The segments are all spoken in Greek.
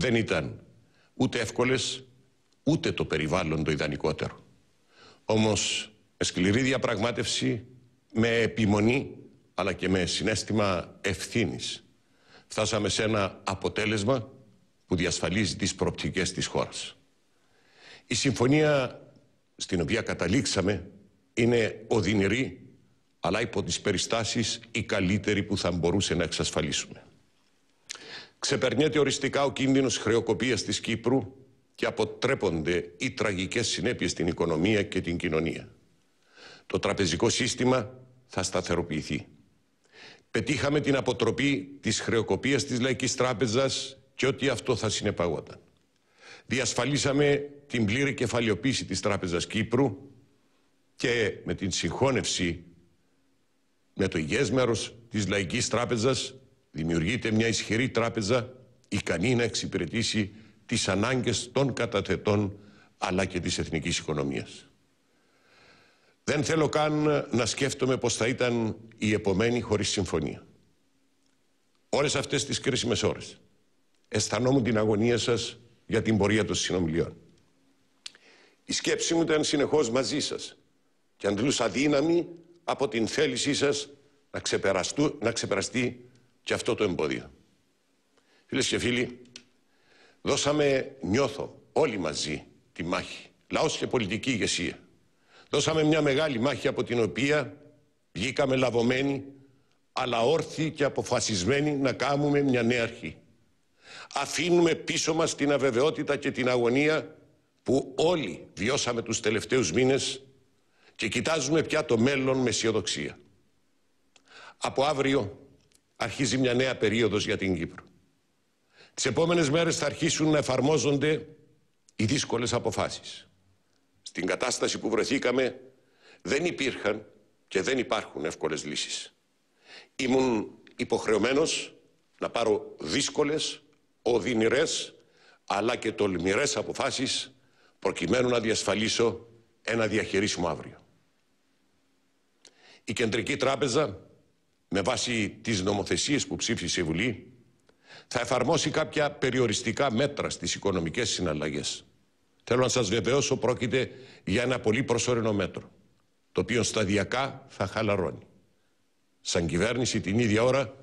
δεν ήταν ούτε εύκολες, ούτε το περιβάλλον το ιδανικότερο. Όμως με σκληρή διαπραγμάτευση, με επιμονή, αλλά και με συνέστημα ευθύνης, φτάσαμε σε ένα αποτέλεσμα που διασφαλίζει τις προοπτικές της χώρας. Η συμφωνία στην οποία καταλήξαμε είναι οδυνηρή, αλλά υπό τις περιστάσεις η καλύτερη που θα μπορούσε να εξασφαλίσουμε. Ξεπερνιέται οριστικά ο κίνδυνος χρεοκοπίας της Κύπρου και αποτρέπονται οι τραγικές συνέπειες στην οικονομία και την κοινωνία. Το τραπεζικό σύστημα θα σταθεροποιηθεί. Πετύχαμε την αποτροπή της χρεοκοπίας της Λαϊκής Τράπεζας και ότι αυτό θα συνεπαγόταν. Διασφαλίσαμε την πλήρη κεφαλαιοποίηση της Τράπεζας Κύπρου και με την συγχώνευση με το υγιές μέρος της Λαϊκής Τράπεζας δημιουργείται μια ισχυρή τράπεζα ικανή να εξυπηρετήσει τις ανάγκες των καταθετών αλλά και της εθνικής οικονομίας. Δεν θέλω καν να σκέφτομαι πως θα ήταν η επομένη χωρίς συμφωνία. Όλες αυτές τις κρίσιμες ώρες αισθανόμουν την αγωνία σας για την πορεία των συνομιλιών. Η σκέψη μου ήταν συνεχώς μαζί σας και αντλούσα δύναμη από την θέλησή σας να, να ξεπεραστεί και αυτό το εμπόδιο. Φίλες και φίλοι, δώσαμε, νιώθω, όλοι μαζί τη μάχη, λαός και πολιτική ηγεσία. Δώσαμε μια μεγάλη μάχη από την οποία βγήκαμε λαβωμένοι, αλλά όρθιοι και αποφασισμένοι να κάνουμε μια νέα αρχή. Αφήνουμε πίσω μας την αβεβαιότητα και την αγωνία που όλοι βιώσαμε τους τελευταίους μήνες και κοιτάζουμε πια το μέλλον με αισιοδοξία. Από αύριο αρχίζει μια νέα περίοδος για την Κύπρο. Τις επόμενες μέρες θα αρχίσουν να εφαρμόζονται οι δύσκολες αποφάσεις. Στην κατάσταση που βρεθήκαμε δεν υπήρχαν και δεν υπάρχουν εύκολες λύσεις. Ήμουν υποχρεωμένος να πάρω δύσκολες, οδυνηρές αλλά και τολμηρές αποφάσεις προκειμένου να διασφαλίσω ένα διαχειρίσιμο αύριο. Η Κεντρική Τράπεζα με βάση τις νομοθεσίες που ψήφισε η Βουλή, θα εφαρμόσει κάποια περιοριστικά μέτρα στις οικονομικές συναλλαγές. Θέλω να σας βεβαιώσω πρόκειται για ένα πολύ προσωρινό μέτρο, το οποίο σταδιακά θα χαλαρώνει. Σαν κυβέρνηση την ίδια ώρα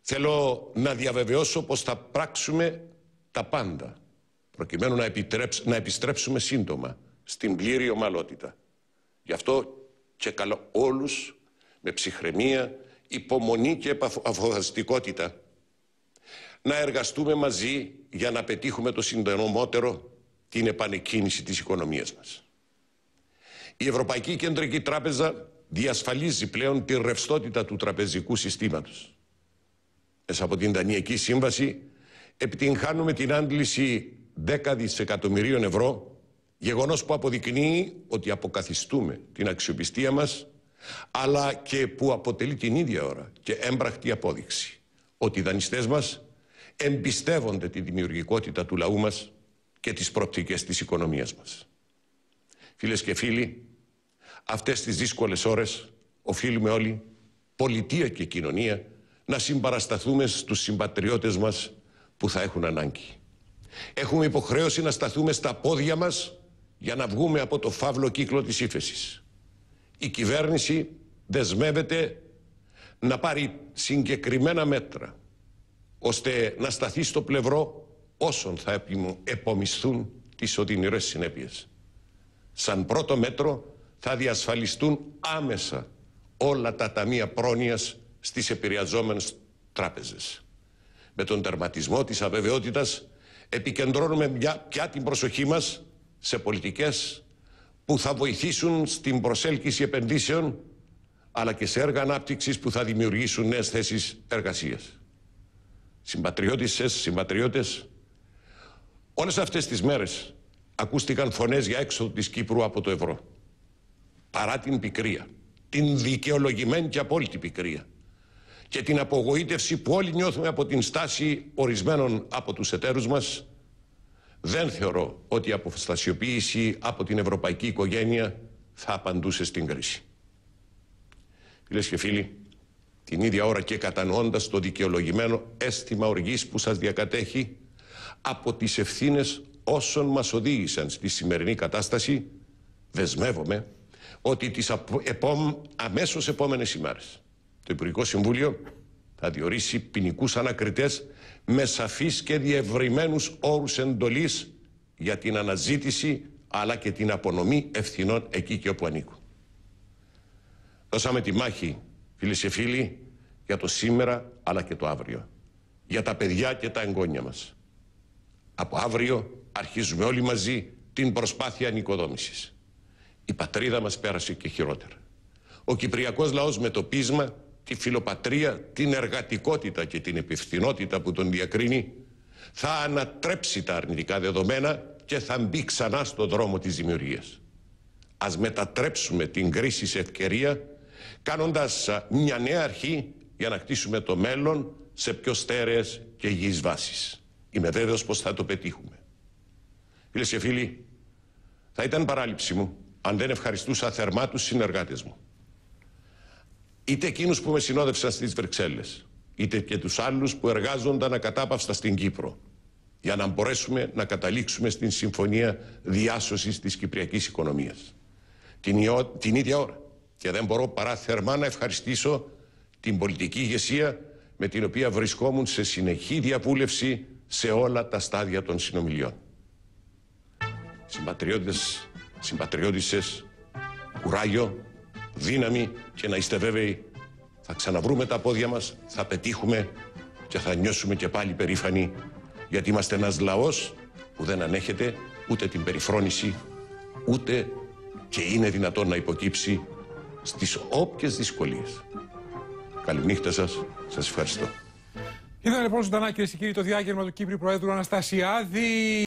θέλω να διαβεβαιώσω πως θα πράξουμε τα πάντα, προκειμένου να, να επιστρέψουμε σύντομα στην πλήρη ομαλότητα. Γι' αυτό και καλώ όλους με ψυχραιμία υπομονή και αποφασιστικότητα να εργαστούμε μαζί για να πετύχουμε το συντονομότερο την επανεκκίνηση της οικονομίας μας. Η Ευρωπαϊκή Κεντρική Τράπεζα διασφαλίζει πλέον τη ρευστότητα του τραπεζικού συστήματος. Μέσα από την Δανειακή Σύμβαση επιτυγχάνουμε την άντληση 10 δισεκατομμυρίων ευρώ, γεγονός που αποδεικνύει ότι αποκαθιστούμε την αξιοπιστία μας αλλά και που αποτελεί την ίδια ώρα και έμπρακτη απόδειξη ότι οι δανειστές μας εμπιστεύονται τη δημιουργικότητα του λαού μας και τις προοπτικές της οικονομίας μας. Φίλες και φίλοι, αυτές τις δύσκολες ώρες οφείλουμε όλοι, πολιτεία και κοινωνία, να συμπαρασταθούμε στους συμπατριώτες μας που θα έχουν ανάγκη. Έχουμε υποχρέωση να σταθούμε στα πόδια μας για να βγούμε από το φαύλο κύκλο της ύφεσης η κυβέρνηση δεσμεύεται να πάρει συγκεκριμένα μέτρα ώστε να σταθεί στο πλευρό όσων θα επομισθούν τις οδυνηρές συνέπειες. Σαν πρώτο μέτρο θα διασφαλιστούν άμεσα όλα τα ταμεία πρόνοιας στις επηρεαζόμενες τράπεζες. Με τον τερματισμό της αβεβαιότητας επικεντρώνουμε πια την προσοχή μας σε πολιτικές που θα βοηθήσουν στην προσέλκυση επενδύσεων αλλά και σε έργα ανάπτυξης που θα δημιουργήσουν νέες θέσεις εργασίας. Συμπατριώτησες, συμπατριώτες, όλες αυτές τις μέρες ακούστηκαν φωνές για έξοδο της Κύπρου από το ευρώ. Παρά την πικρία, την δικαιολογημένη και απόλυτη πικρία και την απογοήτευση που όλοι νιώθουμε από την στάση ορισμένων από τους εταίρους μας δεν θεωρώ ότι η αποστασιοποίηση από την ευρωπαϊκή οικογένεια θα απαντούσε στην κρίση. Φίλες και φίλοι, την ίδια ώρα και κατανοώντας το δικαιολογημένο αίσθημα οργής που σας διακατέχει από τις ευθύνες όσων μας οδήγησαν στη σημερινή κατάσταση, δεσμεύομαι ότι τις αμέσω αμέσως επόμενες το Υπουργικό Συμβούλιο θα διορίσει ποινικούς ανακριτές με σαφείς και διευρυμένους όρους εντολής για την αναζήτηση αλλά και την απονομή ευθυνών εκεί και όπου ανήκουν. Δώσαμε τη μάχη, φίλοι και φίλοι, για το σήμερα αλλά και το αύριο. Για τα παιδιά και τα εγγόνια μας. Από αύριο αρχίζουμε όλοι μαζί την προσπάθεια νοικοδόμησης. Η πατρίδα μας πέρασε και χειρότερα. Ο κυπριακός λαός με το πείσμα τη φιλοπατρία, την εργατικότητα και την επιφθηνότητα που τον διακρίνει, θα ανατρέψει τα αρνητικά δεδομένα και θα μπει ξανά στο δρόμο της δημιουργίας. Ας μετατρέψουμε την κρίση σε ευκαιρία, κάνοντας μια νέα αρχή για να χτίσουμε το μέλλον σε πιο στέρεες και υγιείς βάσεις. Είμαι βέβαιος πως θα το πετύχουμε. Φίλες και φίλοι, θα ήταν παράληψη μου αν δεν ευχαριστούσα θερμά τους συνεργάτες μου είτε εκείνους που με συνόδευσαν στις Βρυξέλλες, είτε και τους άλλους που εργάζονταν ακατάπαυστα στην Κύπρο, για να μπορέσουμε να καταλήξουμε στην Συμφωνία Διάσωσης της Κυπριακής Οικονομίας. Την, την ίδια ώρα. Και δεν μπορώ παρά θερμά να ευχαριστήσω την πολιτική ηγεσία με την οποία βρισκόμουν σε συνεχή διαβούλευση σε όλα τα στάδια των συνομιλιών. Συμπατριώτες, συμπατριώτησες, κουράγιο, δύναμη και να είστε βέβαιοι θα ξαναβρούμε τα πόδια μας, θα πετύχουμε και θα νιώσουμε και πάλι περήφανοι γιατί είμαστε ένας λαός που δεν ανέχεται ούτε την περιφρόνηση ούτε και είναι δυνατόν να υποκύψει στις όποιες δυσκολίες. Καληνύχτα σας, σας ευχαριστώ. Ήταν λοιπόν ζωντανά και κύριοι το διάγερμα του Κύπριου Προέδρου Αναστασιάδη.